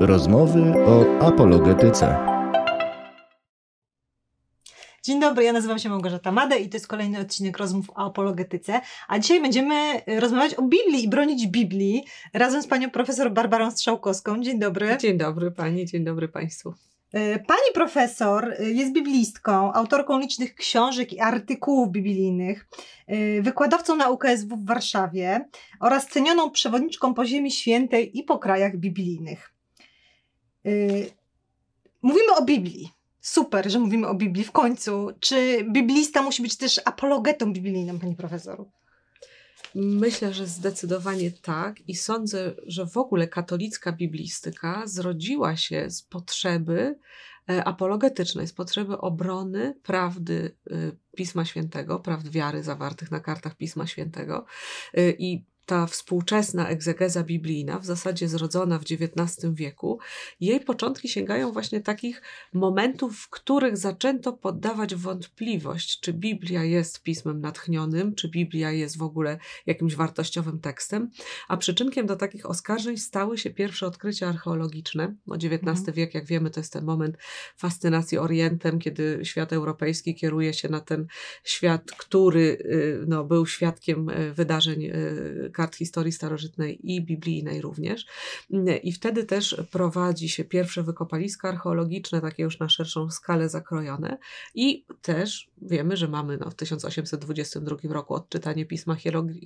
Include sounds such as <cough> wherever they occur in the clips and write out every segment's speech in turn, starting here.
Rozmowy o apologetyce. Dzień dobry, ja nazywam się Małgorzata Madę i to jest kolejny odcinek rozmów o apologetyce. A dzisiaj będziemy rozmawiać o Biblii i bronić Biblii razem z panią profesor Barbarą Strzałkowską. Dzień dobry. Dzień dobry pani, dzień dobry państwu. E, pani profesor e, jest biblistką, autorką licznych książek i artykułów biblijnych, e, wykładowcą na UKSW w Warszawie oraz cenioną przewodniczką po Ziemi Świętej i po krajach biblijnych. Mówimy o Biblii. Super, że mówimy o Biblii w końcu. Czy biblista musi być też apologetą biblijnym, pani profesor? Myślę, że zdecydowanie tak i sądzę, że w ogóle katolicka biblistyka zrodziła się z potrzeby e, apologetycznej, z potrzeby obrony prawdy e, Pisma Świętego, prawd wiary zawartych na kartach Pisma Świętego e, i ta współczesna egzegeza biblijna, w zasadzie zrodzona w XIX wieku, jej początki sięgają właśnie takich momentów, w których zaczęto poddawać wątpliwość, czy Biblia jest pismem natchnionym, czy Biblia jest w ogóle jakimś wartościowym tekstem. A przyczynkiem do takich oskarżeń stały się pierwsze odkrycia archeologiczne. No, XIX mhm. wiek, jak wiemy, to jest ten moment fascynacji Orientem, kiedy świat europejski kieruje się na ten świat, który y, no, był świadkiem y, wydarzeń y, kart historii starożytnej i biblijnej również. I wtedy też prowadzi się pierwsze wykopaliska archeologiczne, takie już na szerszą skalę zakrojone. I też wiemy, że mamy no, w 1822 roku odczytanie pisma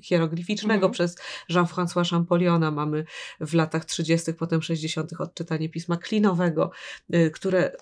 hieroglificznego mhm. przez Jean-François Champolliona, mamy w latach 30., potem 60. odczytanie pisma klinowego, y, które e,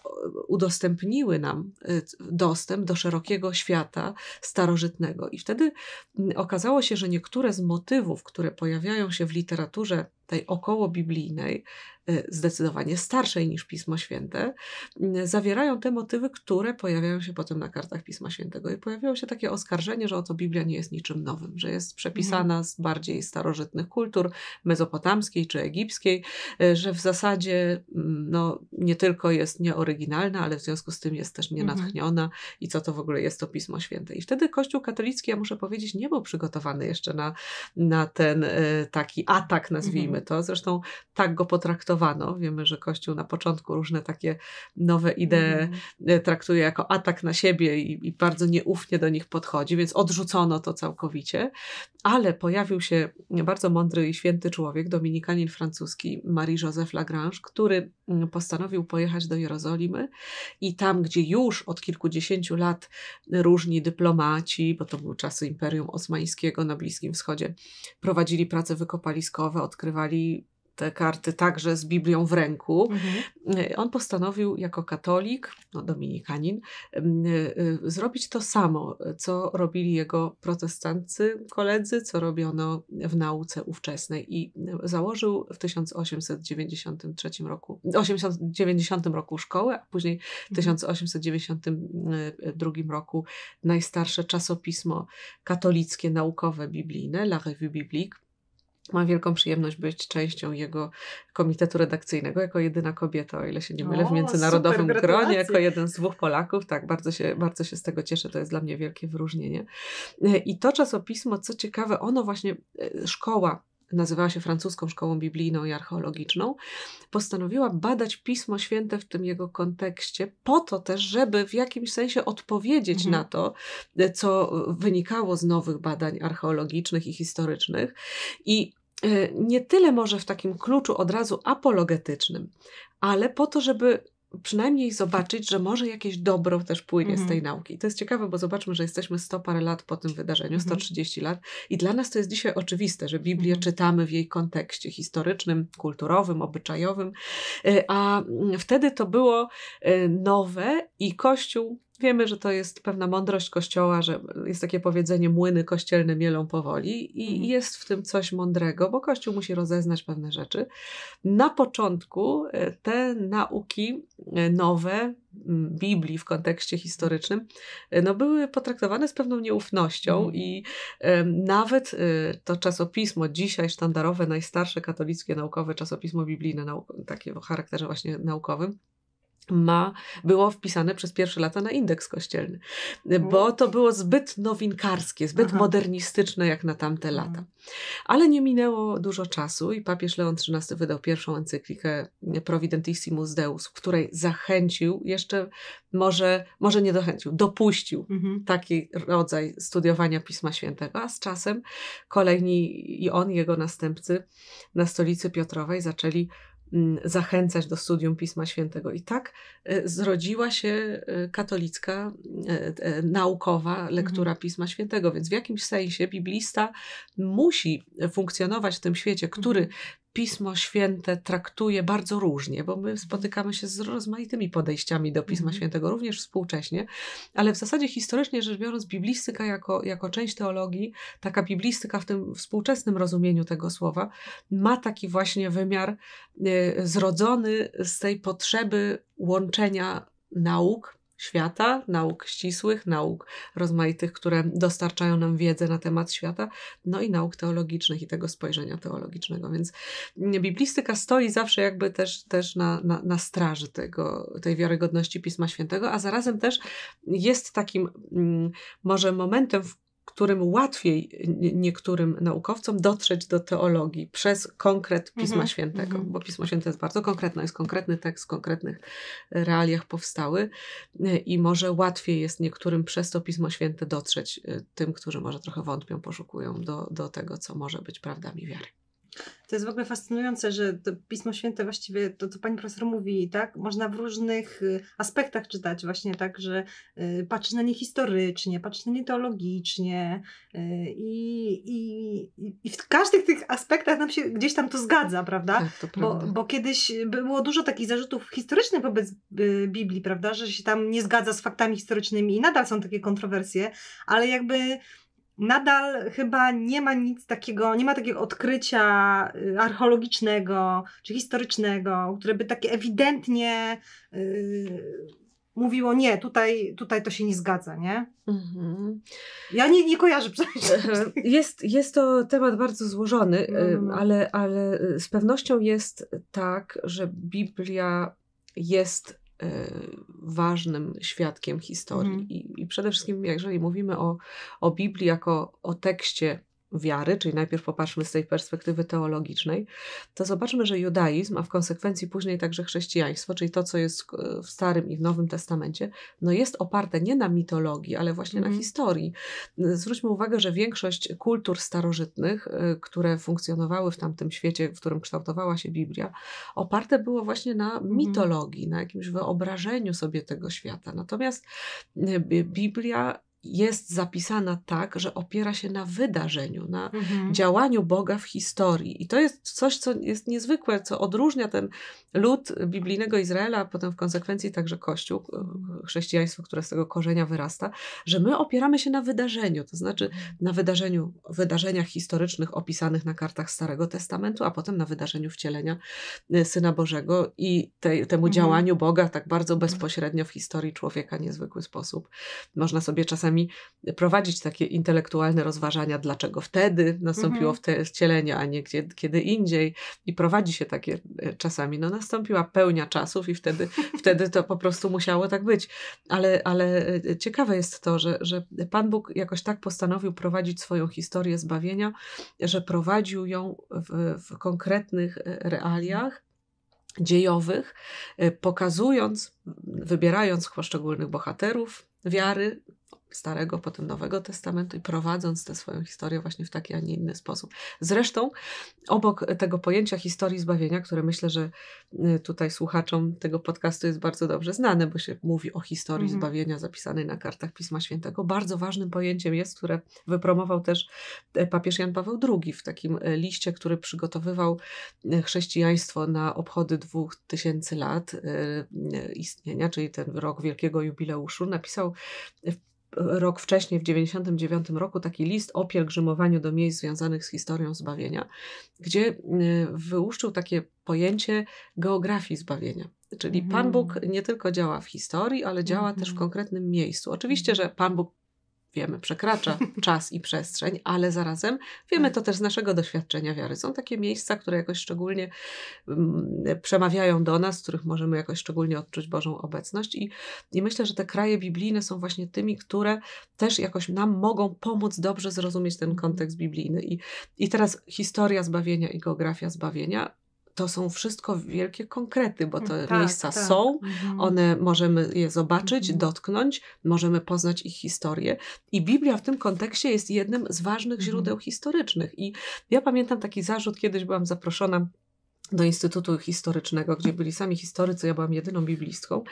udostępniły nam y, dostęp do szerokiego świata starożytnego. I wtedy mm, okazało się, że niektóre z motywów, które pojawiają się w literaturze tej okołobiblijnej, y, zdecydowanie starszej niż Pismo Święte, y, zawierają te motywy, które pojawiają się potem na kartach Pisma Świętego. I pojawiło się takie oskarżenie, że oto Biblia nie jest niczym nowym, że jest przepisana mhm. z bardziej starożytnych kultur, mezopotamskiej czy egipskiej, y, że w zasadzie mm, no, nie tylko jest nieoryginalna, ale w związku z tym jest też mhm. nienatchniona i co to w ogóle jest to Pismo Święte. I wtedy Kościół katolicki, ja muszę powiedzieć, nie był przygotowany jeszcze na, na ten taki atak, nazwijmy Przyjmijmy to. Zresztą tak go potraktowano. Wiemy, że Kościół na początku różne takie nowe idee mm. traktuje jako atak na siebie i, i bardzo nieufnie do nich podchodzi, więc odrzucono to całkowicie. Ale pojawił się bardzo mądry i święty człowiek, dominikanin francuski, Marie-Joseph Lagrange, który Mm, postanowił pojechać do Jerozolimy i tam, gdzie już od kilkudziesięciu lat różni dyplomaci, bo to były czasy Imperium Osmańskiego na Bliskim Wschodzie, prowadzili prace wykopaliskowe, odkrywali te karty także z Biblią w ręku. Mhm. On postanowił jako katolik, no dominikanin, e, e, zrobić to samo, co robili jego protestanccy koledzy, co robiono w nauce ówczesnej i założył w 1893 roku, 1890 roku szkołę, a później w 1892 mhm. e, roku najstarsze czasopismo katolickie naukowe biblijne, La Revue Biblique, Mam wielką przyjemność być częścią jego komitetu redakcyjnego jako jedyna kobieta, o ile się nie mylę, w międzynarodowym o, gronie, jako jeden z dwóch Polaków. Tak, bardzo się, bardzo się z tego cieszę, to jest dla mnie wielkie wyróżnienie. E, I to czasopismo, co ciekawe, ono właśnie, e, szkoła nazywała się Francuską Szkołą Biblijną i Archeologiczną, postanowiła badać Pismo Święte w tym jego kontekście, po to też, żeby w jakimś sensie odpowiedzieć mhm. na to, co wynikało z nowych badań archeologicznych i historycznych. I e, nie tyle może w takim kluczu od razu apologetycznym, ale po to, żeby przynajmniej zobaczyć, że może jakieś dobro też płynie z tej mhm. nauki. I to jest ciekawe, bo zobaczmy, że jesteśmy 100 parę lat po tym wydarzeniu, 130 mhm. lat i dla nas to jest dzisiaj oczywiste, że Biblię mhm. czytamy w jej kontekście historycznym, kulturowym, obyczajowym, e, a mm, wtedy to było e, nowe i Kościół wiemy, że to jest pewna mądrość Kościoła, że jest takie powiedzenie młyny kościelne mielą powoli i mhm. jest w tym coś mądrego, bo Kościół musi rozeznać pewne rzeczy. Na początku e, te nauki e, nowe, Biblii w kontekście historycznym, e, no były potraktowane z pewną nieufnością mhm. i nawet to czasopismo, dzisiaj sztandarowe, najstarsze katolickie naukowe czasopismo biblijne, takie o charakterze właśnie naukowym, ma, było wpisane przez pierwsze lata na indeks kościelny, bo to było zbyt nowinkarskie, zbyt Aha. modernistyczne jak na tamte mhm. lata. Ale nie minęło dużo czasu i papież Leon XIII wydał pierwszą encyklikę Providentissimus Deus, w której zachęcił jeszcze, może, może nie dochęcił, dopuścił mhm. taki rodzaj studiowania Pisma Świętego, a z czasem kolejni i on, jego następcy na stolicy Piotrowej zaczęli Mm, zachęcać do studium Pisma Świętego. I tak y, zrodziła się y, katolicka, y, naukowa mhm. lektura Pisma Świętego, więc w jakimś sensie biblista musi funkcjonować w tym świecie, który mhm. Pismo Święte traktuje bardzo różnie, bo my spotykamy się z rozmaitymi podejściami do Pisma mhm. Świętego, również współcześnie, ale w zasadzie historycznie rzecz biorąc, biblistyka jako, jako część teologii, taka biblistyka w tym współczesnym rozumieniu tego słowa, ma taki właśnie wymiar y, zrodzony z tej potrzeby łączenia nauk świata, nauk ścisłych, nauk rozmaitych, które dostarczają nam wiedzę na temat świata, no i nauk teologicznych i tego spojrzenia teologicznego. Więc mm, biblistyka stoi zawsze jakby też, też na, na, na straży tego, tej wiarygodności Pisma Świętego, a zarazem też jest takim mm, może momentem, w którym łatwiej niektórym naukowcom dotrzeć do teologii przez konkret Pisma mhm. Świętego, mhm. bo Pismo Święte jest bardzo konkretne, jest konkretny tekst, w konkretnych e, realiach powstały e, i może łatwiej jest niektórym przez to Pismo Święte dotrzeć, e, tym, którzy może trochę wątpią, poszukują do, do tego, co może być prawdami wiary. To jest w ogóle fascynujące, że to Pismo Święte właściwie, to co pani profesor mówi, tak, można w różnych y, aspektach czytać właśnie tak, że y, patrzy na nie historycznie, patrzy na nie teologicznie y, i, i, i w każdych tych aspektach nam się gdzieś tam to zgadza, prawda? Tak, to prawda. Bo, bo kiedyś było dużo takich zarzutów historycznych wobec Biblii, prawda, że się tam nie zgadza z faktami historycznymi i nadal są takie kontrowersje, ale jakby nadal chyba nie ma nic takiego, nie ma takiego odkrycia y, archeologicznego czy historycznego, które by takie ewidentnie yy, mówiło, nie, tutaj, tutaj to się nie zgadza, nie? Mhm. Ja nie, nie kojarzę <laughs> przecież. E, jest, jest to temat bardzo złożony, mhm. ale, ale y, z pewnością jest tak, że Biblia jest E, ważnym świadkiem historii. Mm. I, I, przede wszystkim, jeżeli mówimy o, o Biblii jako o tekście wiary, czyli najpierw popatrzmy z tej perspektywy teologicznej, to zobaczmy, że judaizm, a w konsekwencji później także chrześcijaństwo, czyli to, co jest w Starym i w Nowym Testamencie, no jest oparte nie na mitologii, ale właśnie mm. na mhm. historii. Zwróćmy uwagę, że większość kultur starożytnych, y, które funkcjonowały w tamtym świecie, w którym kształtowała się Biblia, oparte było właśnie na mhm. mitologii, mm. na jakimś wyobrażeniu sobie tego świata. Natomiast y, Biblia jest zapisana tak, że opiera się na wydarzeniu, na mhm. działaniu Boga w historii. I to jest coś, co jest niezwykłe, co odróżnia ten lud biblijnego Izraela, a potem w konsekwencji także Kościół, e, chrześcijaństwo, które z tego korzenia wyrasta, że my opieramy się na wydarzeniu, to znaczy na wydarzeniu, wydarzeniach historycznych opisanych na kartach Starego Testamentu, a potem na wydarzeniu wcielenia e, Syna Bożego i te, temu mhm. działaniu Boga tak bardzo bezpośrednio w historii człowieka, niezwykły sposób. Można sobie czasami czasami prowadzić takie intelektualne rozważania, dlaczego wtedy nastąpiło mhm. wcielenie, a nie gdzie, kiedy indziej. I prowadzi się takie e, czasami. No, nastąpiła pełnia czasów i wtedy, <laughs> wtedy to po prostu musiało tak być. Ale, ale e, ciekawe jest to, że, że Pan Bóg jakoś tak postanowił prowadzić swoją historię zbawienia, że prowadził ją w, w konkretnych e, realiach dziejowych, pokazując, wybierając poszczególnych bohaterów wiary, Starego, potem Nowego Testamentu i prowadząc tę swoją historię właśnie w taki, a nie inny sposób. Zresztą obok tego pojęcia historii zbawienia, które myślę, że y, tutaj słuchaczom tego podcastu jest bardzo dobrze znane, bo się mówi o historii mhm. zbawienia zapisanej na kartach Pisma Świętego, bardzo ważnym pojęciem jest, które wypromował też e, papież Jan Paweł II w takim e, liście, który przygotowywał e, chrześcijaństwo na obchody dwóch tysięcy lat istnienia, czyli ten rok wielkiego jubileuszu, napisał rok wcześniej, w 1999 roku, taki list o pielgrzymowaniu do miejsc związanych z historią zbawienia, gdzie y, wyłuszczył takie pojęcie geografii zbawienia. Czyli Pan mhm. Bóg nie tylko działa w historii, ale działa też w mhm. konkretnym miejscu. Oczywiście, że Pan Bóg wiemy, przekracza <laughs> czas i przestrzeń, ale zarazem wiemy tak. to też z naszego doświadczenia wiary. Są takie miejsca, które jakoś szczególnie mm, przemawiają do nas, w których możemy jakoś szczególnie odczuć Bożą obecność. I, I myślę, że te kraje biblijne są właśnie tymi, które też jakoś nam mogą pomóc dobrze zrozumieć ten kontekst biblijny. I, i teraz historia zbawienia i geografia zbawienia to są wszystko wielkie konkrety, bo te tak, miejsca tak. są, mhm. one możemy je zobaczyć, mhm. dotknąć, możemy poznać ich historię. I Biblia w tym kontekście jest jednym z ważnych mhm. źródeł historycznych. I ja pamiętam taki zarzut, kiedyś byłam zaproszona do Instytutu Historycznego, gdzie byli sami historycy, ja byłam jedyną biblistką.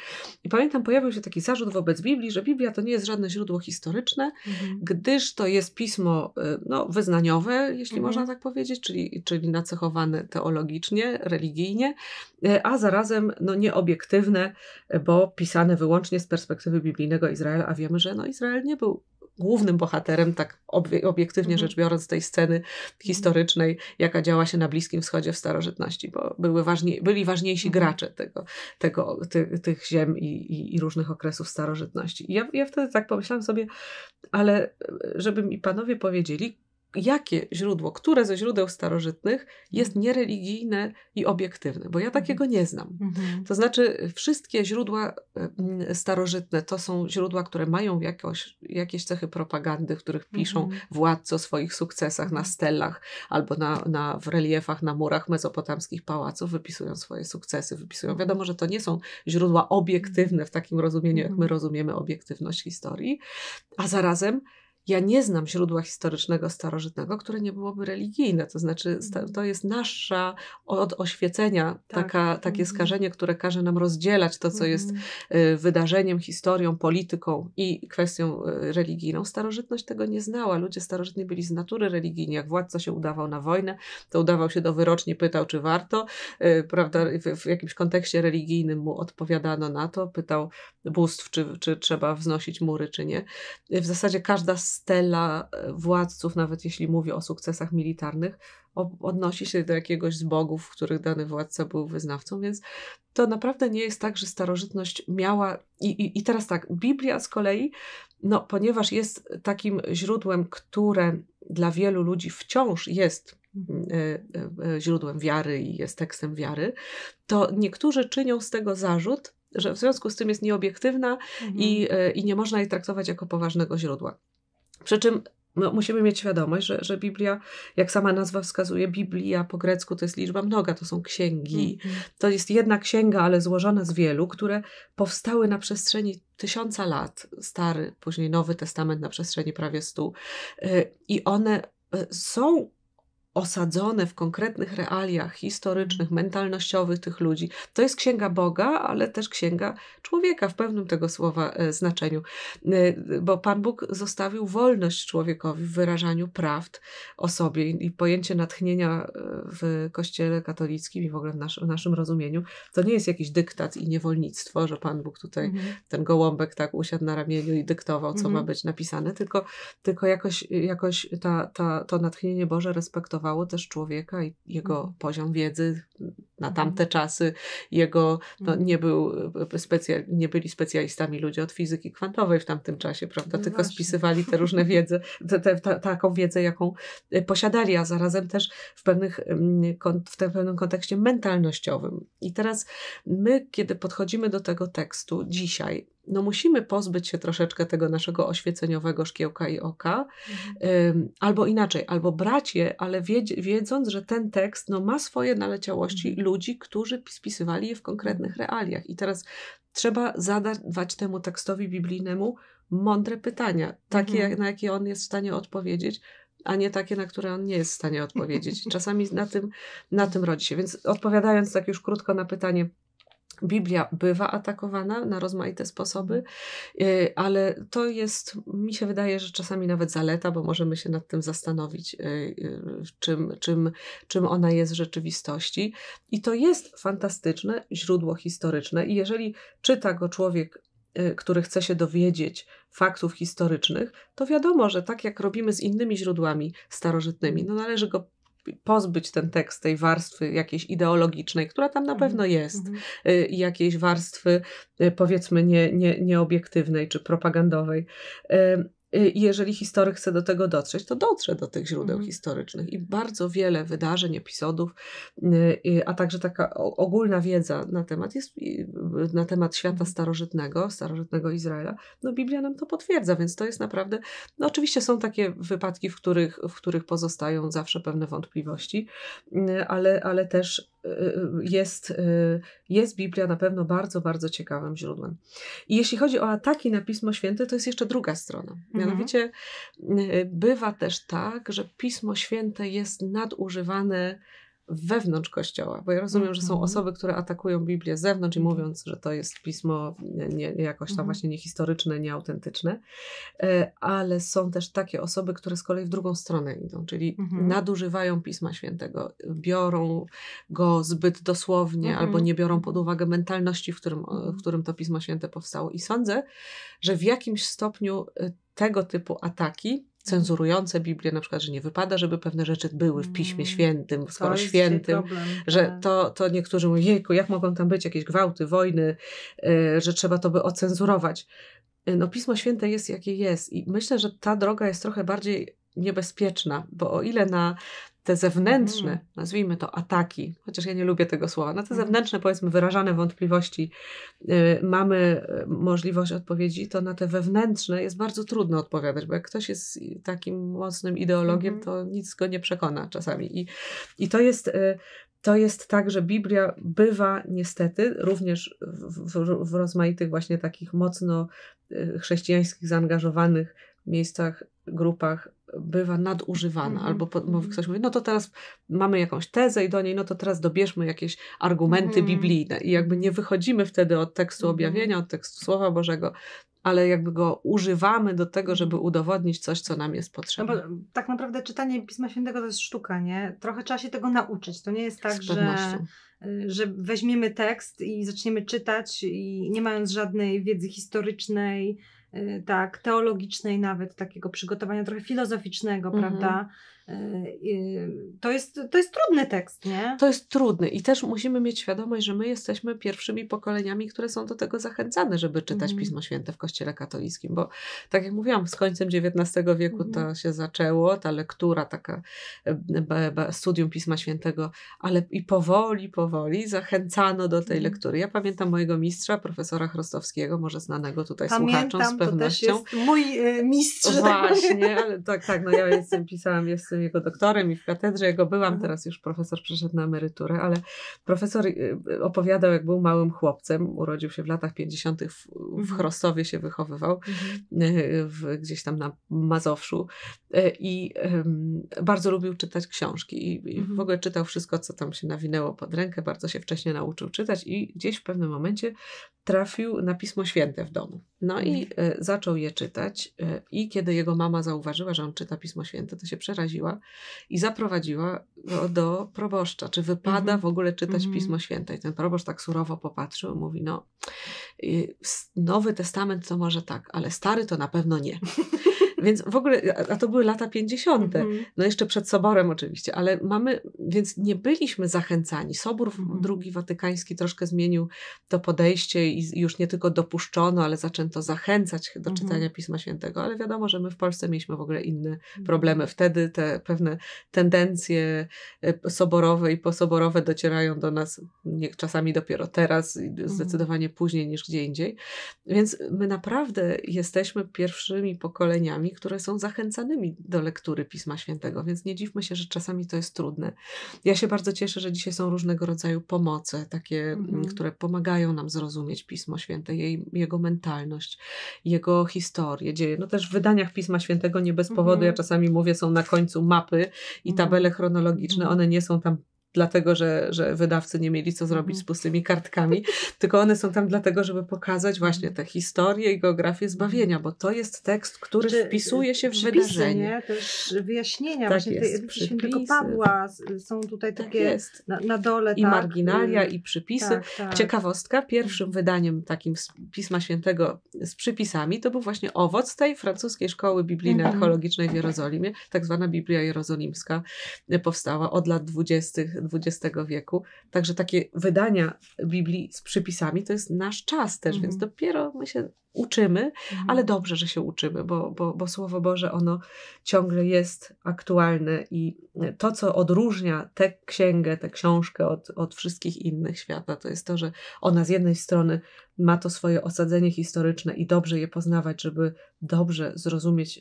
I pamiętam, pojawił się taki zarzut wobec Biblii, że Biblia to nie jest żadne źródło historyczne, mhm. gdyż to jest pismo y, no, wyznaniowe, jeśli mhm. można tak powiedzieć, czyli, czyli nacechowane teologicznie, religijnie, y, a zarazem no, nieobiektywne, bo pisane wyłącznie z perspektywy biblijnego Izraela, a wiemy, że no, Izrael nie był głównym bohaterem, tak obiektywnie mhm. rzecz biorąc, tej sceny historycznej, jaka działa się na Bliskim Wschodzie w starożytności, bo były ważniej, byli ważniejsi mhm. gracze tego, tego, ty, tych ziem i, i, i, różnych okresów starożytności. I ja, ja wtedy tak pomyślałam sobie, ale żeby mi panowie powiedzieli, jakie źródło, które ze źródeł starożytnych jest mhm. niereligijne i obiektywne, bo ja mhm. takiego nie znam. Mhm. To znaczy, wszystkie źródła starożytne to są źródła, które mają jakoś, jakieś cechy propagandy, w których piszą władcy o swoich sukcesach na stelach albo na, na, w reliefach, na murach mezopotamskich pałaców, wypisują swoje sukcesy, wypisują. Wiadomo, że to nie są źródła obiektywne w takim rozumieniu, jak my rozumiemy obiektywność historii, a zarazem ja nie znam źródła historycznego starożytnego, które nie byłoby religijne, to znaczy mhm. to jest nasza od oświecenia tak. taka, takie mhm. skażenie, które każe nam rozdzielać to, co jest mhm. y, wydarzeniem, historią, polityką i kwestią y, religijną. Starożytność tego nie znała. Ludzie starożytni byli z natury religijni. Jak władca się udawał na wojnę, to udawał się do wyroczni, pytał, czy warto. Y, prawda, w, jakimś kontekście religijnym mu odpowiadano na to, pytał bóstw, czy, czy trzeba wznosić mury, czy nie. W zasadzie każda z stela e, władców, nawet jeśli mówię o sukcesach militarnych, odnosi się do jakiegoś z bogów, których dany władca był wyznawcą, więc to naprawdę nie jest tak, że starożytność miała. I, i, i teraz tak, Biblia z kolei, no, ponieważ jest takim źródłem, które dla wielu ludzi wciąż jest mhm. e, e, źródłem wiary i jest tekstem wiary, to niektórzy czynią z tego zarzut, że w związku z tym jest nieobiektywna mhm. i, i nie można jej traktować jako poważnego źródła. Przy czym musimy mieć świadomość, że, że Biblia, jak sama nazwa wskazuje, Biblia po grecku to jest liczba mnoga, to są księgi. Mm. To jest jedna księga, ale złożona z wielu, które powstały na przestrzeni tysiąca lat. Stary, później Nowy Testament na przestrzeni prawie stu. Y, I one y, są osadzone w konkretnych realiach historycznych, mentalnościowych tych ludzi. To jest księga Boga, ale też księga człowieka w pewnym tego słowa e, znaczeniu, e, bo Pan Bóg zostawił wolność człowiekowi w wyrażaniu prawd o sobie i pojęcie natchnienia e, w Kościele katolickim i w ogóle w, w naszym rozumieniu to nie jest jakiś dyktat i niewolnictwo, że Pan Bóg tutaj mhm. ten gołąbek tak usiadł na ramieniu i dyktował, co mhm. ma być napisane, tylko, tylko jakoś, jakoś ta, ta, to natchnienie Boże respektowało kształtowało też człowieka i jego mhm. poziom wiedzy na mhm. tamte czasy. Jego, no, mhm. nie, był e, specja, nie byli specjalistami ludzie od fizyki kwantowej w tamtym czasie, prawda? No Tylko właśnie. spisywali te różne wiedzę, te, te, ta, taką wiedzę, jaką e, posiadali, a zarazem też w, pewnych, w tym pewnym kontekście mentalnościowym. I teraz my, kiedy podchodzimy do tego tekstu dzisiaj, no musimy pozbyć się troszeczkę tego naszego oświeceniowego szkiełka i oka, mhm. albo inaczej, albo brać je, ale wiedząc, że ten tekst no, ma swoje naleciałości mhm. ludzi, którzy spisywali je w konkretnych realiach. I teraz trzeba zadawać temu tekstowi biblijnemu mądre pytania, takie, mhm. na jakie on jest w stanie odpowiedzieć, a nie takie, na które on nie jest w stanie odpowiedzieć. <laughs> Czasami na tym, na tym rodzi się. Więc odpowiadając tak już krótko na pytanie, Biblia bywa atakowana na rozmaite sposoby, y, ale to jest, mi się wydaje, że czasami nawet zaleta, bo możemy się nad tym zastanowić, y, y, czym, czym, czym ona jest w rzeczywistości. I to jest fantastyczne źródło historyczne. I jeżeli czyta go człowiek który chce się dowiedzieć faktów historycznych, to wiadomo, że tak jak robimy z innymi źródłami starożytnymi, no należy go pozbyć ten tekst tej warstwy jakiejś ideologicznej, która tam na mhm, pewno jest, mhm. Y, jakiejś warstwy y, powiedzmy nie, nie, nieobiektywnej czy propagandowej. Y, jeżeli historyk chce do tego dotrzeć, to dotrze do tych źródeł mhm. historycznych i bardzo wiele wydarzeń, epizodów, y, y, a także taka ogólna wiedza na temat, jest, na temat świata mhm. starożytnego, starożytnego Izraela, no Biblia nam to potwierdza, więc to jest naprawdę, no oczywiście są takie wypadki, w których, w których pozostają zawsze pewne wątpliwości, ale, ale też jest, y, jest Biblia na pewno bardzo, bardzo ciekawym źródłem. I jeśli chodzi o ataki na Pismo Święte, to jest jeszcze druga strona. Mhm. Mianowicie y, bywa też tak, że Pismo Święte jest nadużywane wewnątrz Kościoła, bo ja rozumiem, że są mhm. osoby, które atakują Biblię z zewnątrz i mhm. mówiąc, że to jest pismo nie, jakoś tam mhm. właśnie niehistoryczne, nieautentyczne, e, ale są też takie osoby, które z kolei w drugą stronę idą, czyli nadużywają Pisma Świętego, biorą go zbyt dosłownie albo nie biorą pod uwagę mentalności, w którym, e, w którym to Pismo Święte powstało. I sądzę, że w jakimś stopniu e, tego typu ataki cenzurujące Biblię, na przykład, że nie wypada, żeby pewne rzeczy były w Piśmie mm. Świętym, skoro świętym, że tak. to, to niektórzy mówią, jejku, jak mogą tam być jakieś gwałty, wojny, e, że trzeba to by ocenzurować. E, no Pismo Święte jest jakie jest i myślę, że ta droga jest trochę bardziej niebezpieczna, bo o ile na te zewnętrzne, mm. nazwijmy to ataki, chociaż ja nie lubię tego słowa, na no te mhm. zewnętrzne, powiedzmy, wyrażane wątpliwości y, mamy y, możliwość odpowiedzi, to na te wewnętrzne jest bardzo trudno odpowiadać, bo jak ktoś jest takim mocnym ideologiem, mm. to nic go nie przekona czasami. I, i to jest. Y, to jest tak, że Biblia bywa niestety również w, w, w rozmaitych właśnie takich mocno chrześcijańskich, zaangażowanych miejscach grupach bywa nadużywana, mm-hmm. albo, po, mhm. ktoś mówi, no to teraz mamy jakąś tezę i do niej, no to teraz dobierzmy jakieś argumenty mm-hmm. biblijne i jakby nie wychodzimy wtedy od tekstu mm-hmm. objawienia, od tekstu Słowa Bożego, ale jakby go używamy do tego, żeby mhm. udowodnić coś, co nam jest no potrzebne. No tak naprawdę czytanie Pisma Świętego to jest sztuka, nie? Trochę trzeba się tego nauczyć. To nie jest tak, tak że, y, że weźmiemy tekst i zaczniemy czytać i nie mając żadnej wiedzy historycznej, Y, tak, teologicznej nawet, takiego przygotowania trochę filozoficznego, mhm. prawda? Y, y, to jest, to jest trudny tekst, nie? To jest trudny i też musimy mieć świadomość, że my jesteśmy pierwszymi pokoleniami, które są do tego zachęcane, żeby czytać mhm. Pismo Święte w Kościele Katolickim, bo tak jak mówiłam, z końcem XIX wieku to mhm. się zaczęło, ta lektura, taka e, studium Pisma Świętego, ale i powoli, powoli zachęcano do tej mhm. lektury. Ja pamiętam mojego mistrza, profesora Chrostowskiego, może znanego tutaj pamiętam, słuchaczom z pewnością. To też jest mój y, mistrz. Tak Właśnie, ale tak, tak, no ja jestem, pisałam, jest <laughs> jestem jego doktorem i w katedrze jego byłam, mhm. teraz już profesor przeszedł na emeryturę, ale profesor y, y, opowiadał, jak był małym chłopcem, urodził się w latach 50. w, w mhm. Chrostowie się wychowywał, mhm. y, w, gdzieś tam na Mazowszu i um, bardzo lubił czytać książki i, i w ogóle czytał wszystko, co tam się nawinęło pod rękę, bardzo się wcześniej nauczył czytać i gdzieś w pewnym momencie trafił na Pismo Święte w domu. No i mhm. e, zaczął je czytać e, i kiedy jego mama zauważyła, że on czyta Pismo Święte, to się przeraziła i zaprowadziła go do proboszcza, czy wypada mhm. w ogóle czytać mhm. Pismo Święte. I ten proboszcz tak surowo popatrzył, mówi no Nowy Testament to może tak, ale Stary to na pewno nie. <laughs> Więc w ogóle, a, to były lata 50. Mhm. No jeszcze przed Soborem oczywiście, ale mamy, więc nie byliśmy zachęcani. Sobór II mhm. Watykański troszkę zmienił to podejście i już nie tylko dopuszczono, ale zaczęto zachęcać do mhm. czytania Pisma Świętego, ale wiadomo, że my w Polsce mieliśmy w ogóle inne mhm. problemy. Wtedy te pewne tendencje e, soborowe i posoborowe docierają do nas nie, czasami dopiero teraz, zdecydowanie później niż gdzie indziej. Więc my naprawdę jesteśmy pierwszymi pokoleniami, które są zachęcanymi do lektury Pisma Świętego, więc nie dziwmy się, że czasami to jest trudne. Ja się bardzo cieszę, że dzisiaj są różnego rodzaju pomoce, takie, mhm. które pomagają nam zrozumieć Pismo Święte, jej, jego mentalność, jego historię, dzieje. No też w wydaniach Pisma Świętego nie bez powodu, mhm. ja czasami mówię, są na końcu mapy i mhm. tabele chronologiczne, mhm. one nie są tam dlatego, że, że wydawcy nie mieli co zrobić z mhm. pustymi kartkami, <laughs> tylko one są tam dlatego, żeby pokazać właśnie mhm. tę historię i geografię zbawienia, bo to jest tekst, który Czy, znaczy, y, wpisuje się w wydarzenie. Nie? Też wyjaśnienia tak właśnie jest, tej, świętego Pawła są tutaj tak takie jest. Na, na dole. I tak, y, marginalia, i przypisy. Tak, tak. Ciekawostka, pierwszym mhm. wydaniem takim z Pisma Świętego z przypisami to był właśnie owoc tej francuskiej szkoły biblijnej archeologicznej w Jerozolimie, tak zwana Biblia Jerozolimska powstała od lat dwudziestych XX wieku. Także takie wydania Biblii z przypisami to jest nasz czas też, mhm. więc dopiero my się uczymy, mhm. ale dobrze, że się uczymy, bo, bo, bo Słowo Boże ono ciągle jest aktualne i to, co odróżnia tę księgę, tę książkę od, od wszystkich innych świata, to jest to, że ona z jednej strony ma to swoje osadzenie historyczne i dobrze je poznawać, żeby dobrze zrozumieć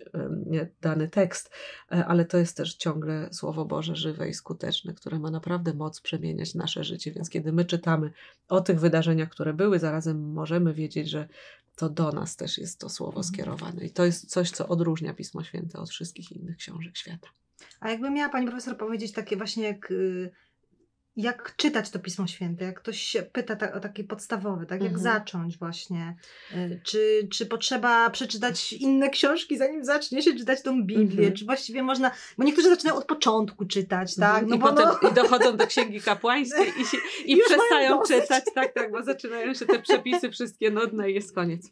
dany tekst, e, ale to jest też ciągle Słowo Boże żywe i skuteczne, które ma naprawdę moc przemieniać nasze życie. Więc kiedy my czytamy o tych wydarzeniach, które były, zarazem możemy wiedzieć, że to do nas też jest to słowo mhm. skierowane. I to jest coś, co odróżnia Pismo Święte od wszystkich innych książek świata. A jakby miała Pani Profesor powiedzieć takie właśnie jak y, jak czytać to Pismo Święte, jak ktoś się pyta ta, o takie podstawowe, tak, jak mhm. zacząć właśnie, y, czy, czy potrzeba przeczytać inne książki, zanim zacznie się czytać tą Biblię, mhm. czy właściwie można, bo niektórzy zaczynają od początku czytać, mhm. tak, no I, potem, no... I dochodzą do Księgi Kapłańskiej i, się, i <laughs> przestają czytać, tak, tak, bo zaczynają się te przepisy wszystkie nudne i jest koniec.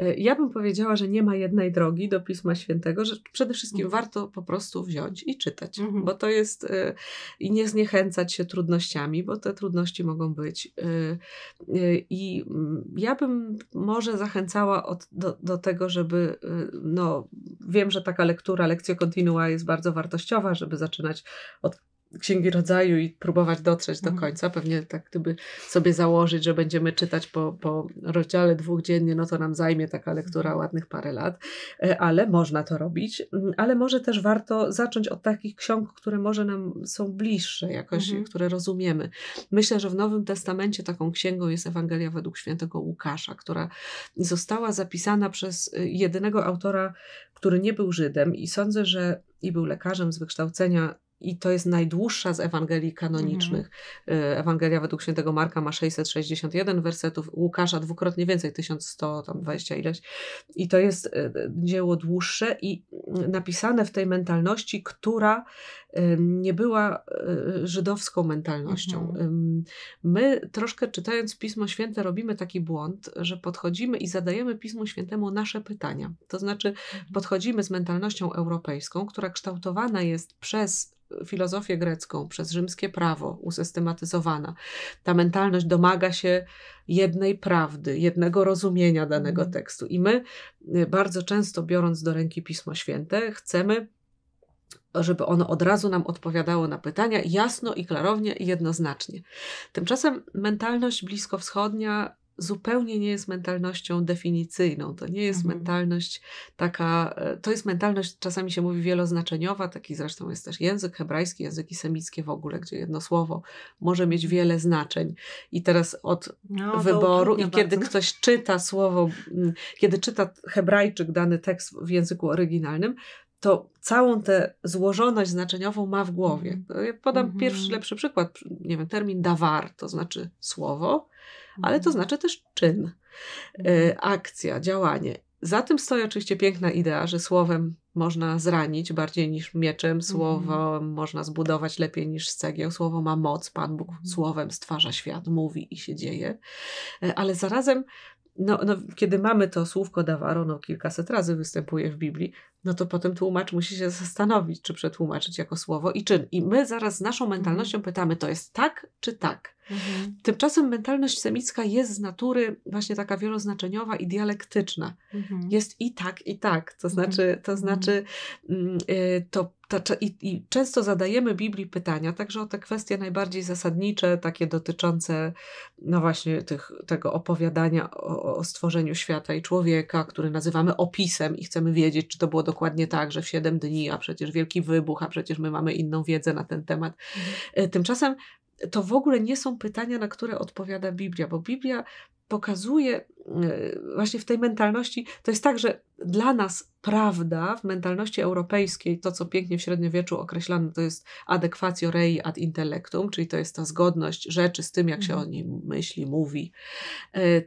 Y, ja bym powiedziała, że nie ma jednej drogi do Pisma Świętego, że przede wszystkim mhm. warto po prostu wziąć i czytać, mhm. bo to jest y, i nie zniechęcać się trudnościami, bo te trudności mogą być. Y, I mm, ja bym może zachęcała od, do, do tego, żeby, no wiem, że taka lektura, lekcja continua jest bardzo wartościowa, żeby zaczynać od Księgi Rodzaju i próbować dotrzeć do mhm. końca. Pewnie tak gdyby sobie założyć, że będziemy czytać po, po rozdziale dwóch dziennie, no to nam zajmie taka mhm. lektura ładnych parę lat, e, ale można to robić, mm, ale może też warto zacząć od takich ksiąg, które może nam są bliższe jakoś, mhm. które rozumiemy. Myślę, że w Nowym Testamencie taką księgą jest Ewangelia według świętego Łukasza, która została zapisana przez y, jedynego autora, który nie był Żydem i sądzę, że i był lekarzem z wykształcenia i to jest najdłuższa z Ewangelii kanonicznych. Mhm. Ewangelia według świętego Marka ma 661 wersetów, Łukasza dwukrotnie więcej, 1120 ileś. I to jest e, e, dzieło dłuższe i mm, napisane w tej mentalności, która nie była e, żydowską mentalnością. Mhm. My troszkę czytając Pismo Święte robimy taki błąd, że podchodzimy i zadajemy Pismu Świętemu nasze pytania. To znaczy mhm. podchodzimy z mentalnością europejską, która kształtowana jest przez filozofię grecką, przez rzymskie prawo usystematyzowana. Ta mentalność domaga się jednej prawdy, jednego rozumienia danego mhm. tekstu. I my e, bardzo często, biorąc do ręki Pismo Święte, chcemy żeby ono od razu nam odpowiadało na pytania jasno i klarownie i jednoznacznie. Tymczasem mentalność bliskowschodnia zupełnie nie jest mentalnością definicyjną. To nie jest mhm. mentalność taka, e, to jest mentalność, czasami się mówi wieloznaczeniowa, taki zresztą jest też język hebrajski, języki semickie w ogóle, gdzie jedno słowo może mieć mhm. wiele znaczeń. I teraz od no, wyboru, i kiedy bardzo. ktoś czyta słowo, mm, kiedy czyta Hebrajczyk dany tekst w języku oryginalnym, to całą tę złożoność znaczeniową ma w głowie. Mhm. Podam mm-hmm. pierwszy lepszy przykład, nie wiem, termin dawar, to znaczy słowo, ale to mhm. znaczy też czyn, y, mhm. akcja, działanie. Za tym stoi oczywiście piękna idea, że słowem można zranić bardziej niż mieczem, słowo można zbudować lepiej niż z cegieł, słowo ma moc, Pan Bóg słowem stwarza świat, mówi i się dzieje, y, ale zarazem no, no, kiedy mamy to słówko dawaro, ono kilkaset razy występuje w Biblii, no to potem tłumacz musi się zastanowić, czy przetłumaczyć jako słowo i czyn. I my zaraz z naszą mhm. mentalnością pytamy, to jest tak czy tak. Mhm. Tymczasem mentalność semicka jest z natury właśnie taka wieloznaczeniowa i dialektyczna. Mhm. Jest i tak, i tak. To mhm. znaczy, to mhm. znaczy mm, y, to, to i, i, często zadajemy Biblii pytania, także o te kwestie najbardziej zasadnicze, takie dotyczące no właśnie tych, tego opowiadania o, o stworzeniu świata i człowieka, który nazywamy opisem i chcemy wiedzieć, czy to było do dokładnie tak, że w 7 dni, a przecież wielki wybuch, a przecież my mamy inną wiedzę na ten temat. Mhm. E, tymczasem e, to w ogóle nie są pytania, na które odpowiada Biblia, bo Biblia pokazuje e, właśnie w tej mentalności, to jest tak, że dla nas prawda w mentalności europejskiej, to co pięknie w średniowieczu określano, to jest adekwatio rei ad intellectum, czyli to jest ta zgodność rzeczy z tym, jak się mhm. o nim myśli, mówi.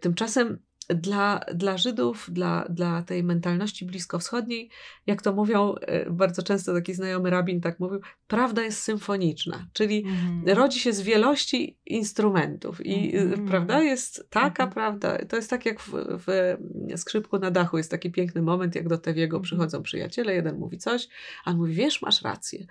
Tymczasem dla, dla Żydów, dla, dla tej mentalności bliskowschodniej, jak to mówią e, bardzo często taki znajomy rabin tak mówił, prawda jest symfoniczna, czyli mm. rodzi się z wielości instrumentów i mm. prawda jest taka mm. prawda, to jest tak jak w, w, skrzypku na dachu, jest taki piękny moment, jak do Tewiego mhm. przychodzą przyjaciele, jeden mówi coś, a on mówi, wiesz, masz rację.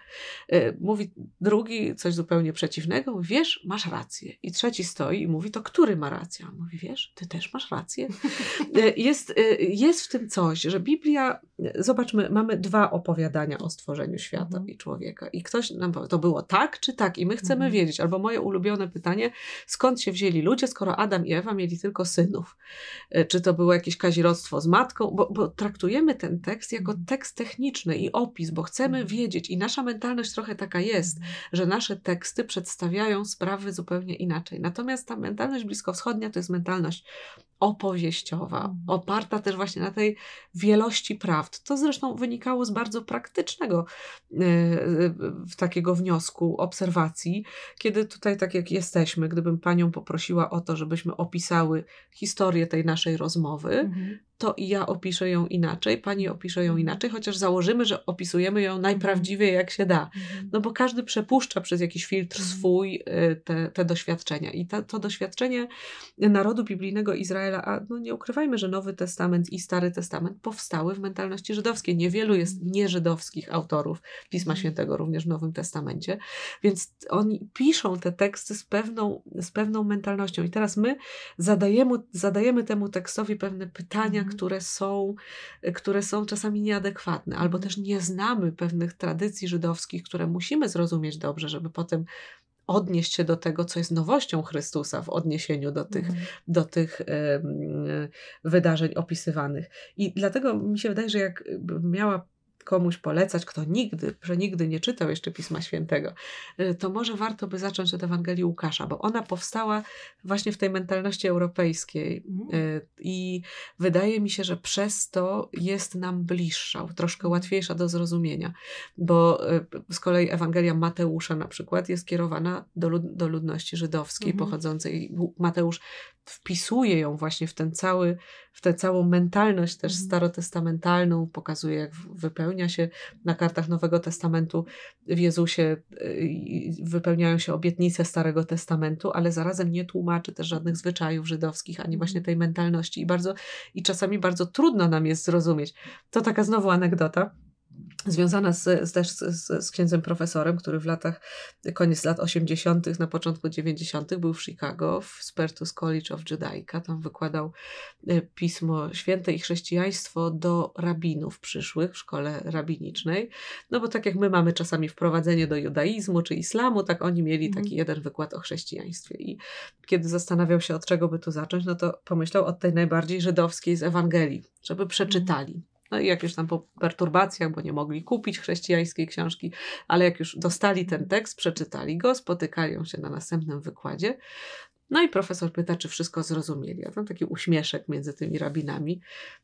E, mówi drugi coś zupełnie przeciwnego, mówi, wiesz, masz rację. I trzeci stoi i mówi, to który ma rację? A on mówi, wiesz, ty też masz rację. <laughs> Y, jest, y, jest w tym coś, że Biblia, y, zobaczmy, mamy dwa opowiadania o stworzeniu świata mhm. i człowieka. I ktoś nam powie, to było tak czy tak? I my chcemy mhm. wiedzieć. Albo moje ulubione pytanie, skąd się wzięli ludzie, skoro Adam i Ewa mieli tylko synów? Czy to było jakieś kazirodztwo z matką? Bo, bo traktujemy ten tekst jako mhm. tekst techniczny i opis, bo chcemy wiedzieć. I nasza mentalność trochę taka jest, że nasze teksty przedstawiają sprawy zupełnie inaczej. Natomiast ta mentalność bliskowschodnia to jest mentalność opowieściowa, oparta też właśnie na tej wielości prawd. To zresztą wynikało z bardzo praktycznego e, e, takiego wniosku, obserwacji, kiedy tutaj tak jak jesteśmy, gdybym panią poprosiła o to, żebyśmy opisały historię tej naszej rozmowy, mhm to i ja opiszę ją inaczej, pani opisze ją mhm. inaczej, chociaż założymy, że opisujemy ją najprawdziwiej jak się da. Mhm. No bo każdy przepuszcza przez jakiś filtr mhm. swój y, te, te doświadczenia. I to doświadczenie narodu biblijnego Izraela, a no nie ukrywajmy, że Nowy Testament i Stary Testament powstały w mentalności żydowskiej. Niewielu jest nieżydowskich autorów Pisma Świętego również w Nowym Testamencie, więc oni piszą te teksty z pewną, z pewną mentalnością. I teraz my zadajemy, zadajemy temu tekstowi pewne pytania, Mhm. które są, które są czasami nieadekwatne, albo też nie znamy pewnych tradycji żydowskich, które musimy zrozumieć dobrze, żeby potem odnieść się do tego, co jest nowością Chrystusa w odniesieniu do tych, mhm. do tych wydarzeń opisywanych. I dlatego mi się wydaje, że jak y, miała komuś polecać, kto nigdy, że nigdy nie czytał jeszcze Pisma Świętego, y, to może warto by zacząć od Ewangelii Łukasza, bo ona powstała właśnie w tej mentalności europejskiej y, mhm. i wydaje mi się, że przez to jest nam bliższa, troszkę łatwiejsza do zrozumienia, bo y, z kolei Ewangelia Mateusza na przykład jest kierowana do, lud do ludności żydowskiej mhm. pochodzącej. Mateusz wpisuje ją właśnie w ten cały w tę całą mentalność też mhm. starotestamentalną, pokazuje, jak wypełnia się na kartach Nowego Testamentu w Jezusie, y, y, wypełniają się obietnice Starego Testamentu, ale zarazem nie tłumaczy też żadnych zwyczajów żydowskich, ani mhm. właśnie tej mentalności i bardzo, i czasami bardzo trudno nam jest zrozumieć. To taka znowu anegdota związana z, też z, z, z, księdzem profesorem, który w latach, koniec lat 80., na początku 90. był w Chicago, w Spertus College of Judaica. Tam wykładał e, Pismo Święte i Chrześcijaństwo do rabinów przyszłych w szkole rabinicznej. No bo tak jak my mamy czasami wprowadzenie do judaizmu czy islamu, tak oni mieli mhm. taki jeden wykład o chrześcijaństwie. I kiedy zastanawiał się, od czego by tu zacząć, no to pomyślał od tej najbardziej żydowskiej z Ewangelii, żeby przeczytali no i jak już tam po perturbacjach, bo nie mogli kupić chrześcijańskiej książki, ale jak już dostali ten tekst, przeczytali go, spotykają się na następnym wykładzie. No i profesor pyta, czy wszystko zrozumieli. A tam taki uśmieszek między tymi rabinami,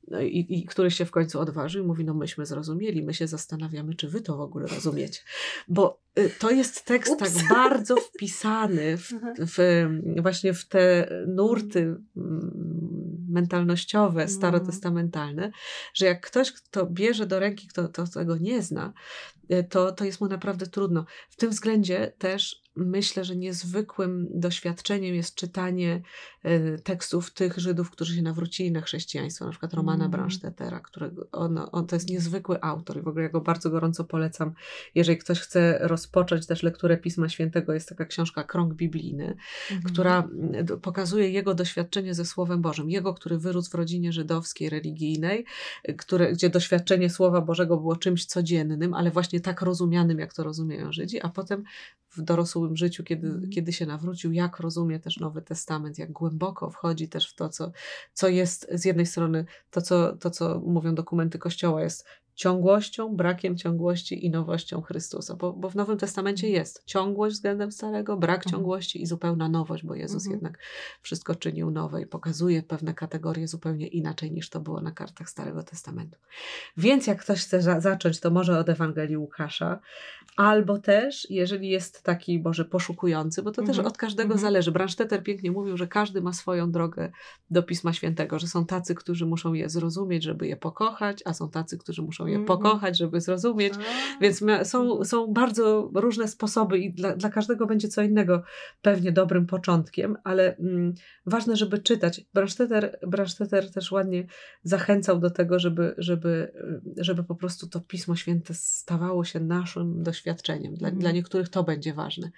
no i, i, który się w końcu odważył i mówi, no myśmy zrozumieli, my się zastanawiamy, czy wy to w ogóle rozumiecie. Bo y, to jest tekst tak Ups. tak <laughs> bardzo wpisany w, mhm. w, właśnie w te nurty mm, mentalnościowe, no. starotestamentalne, że jak ktoś, kto bierze do ręki, kto, kto tego nie zna, y, to, to jest mu naprawdę trudno. W tym względzie też myślę, że niezwykłym doświadczeniem jest czytanie e, tekstów tych Żydów, którzy się nawrócili na chrześcijaństwo, na przykład Romana mm. Bransztetera, którego on, on, to jest niezwykły autor i w ogóle ja go bardzo gorąco polecam. Jeżeli ktoś chce rozpocząć też lekturę Pisma Świętego, jest taka książka Krąg Biblijny, mhm. mm. która pokazuje jego doświadczenie ze Słowem Bożym. Jego, który wyrósł w rodzinie żydowskiej, religijnej, e, które, gdzie doświadczenie Słowa Bożego było czymś codziennym, ale właśnie tak rozumianym, jak to rozumieją Żydzi, a potem w dorosłym życiu, kiedy, mhm. kiedy się nawrócił, jak rozumie też Nowy Testament, jak głęboko wchodzi też w to, co, co jest z jednej strony, to co, to co mówią dokumenty Kościoła, jest ciągłością, brakiem ciągłości i nowością Chrystusa. Bo, bo w Nowym Testamencie mhm. jest ciągłość względem starego, brak mhm. ciągłości i zupełna nowość, bo Jezus mhm. jednak wszystko czynił nowe i pokazuje pewne kategorie zupełnie inaczej niż to było na kartach Starego Testamentu. Więc jak ktoś chce za zacząć, to może od Ewangelii Łukasza. Albo też, jeżeli jest taki, Boże, poszukujący, bo to też mhm. od każdego mhm. zależy. Branszteter pięknie mówił, że każdy ma swoją drogę do Pisma Świętego, że są tacy, którzy muszą je zrozumieć, żeby je pokochać, a są tacy, którzy muszą je mhm. pokochać, żeby zrozumieć. Więc są, są bardzo różne sposoby i dla, dla każdego będzie co innego pewnie dobrym początkiem, ale mm, ważne, żeby czytać. Branszteter, Branszteter też ładnie zachęcał do tego, żeby, żeby, y, żeby po prostu to Pismo Święte stawało się naszym doświadczeniem doświadczeniem. Dla, mm. dla niektórych to będzie ważne.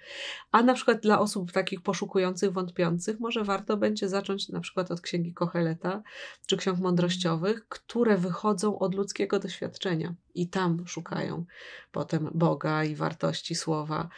A na przykład dla osób takich poszukujących, wątpiących, może warto będzie zacząć na przykład od księgi Kocheleta czy ksiąg mądrościowych, które wychodzą od ludzkiego doświadczenia i tam szukają potem Boga i wartości słowa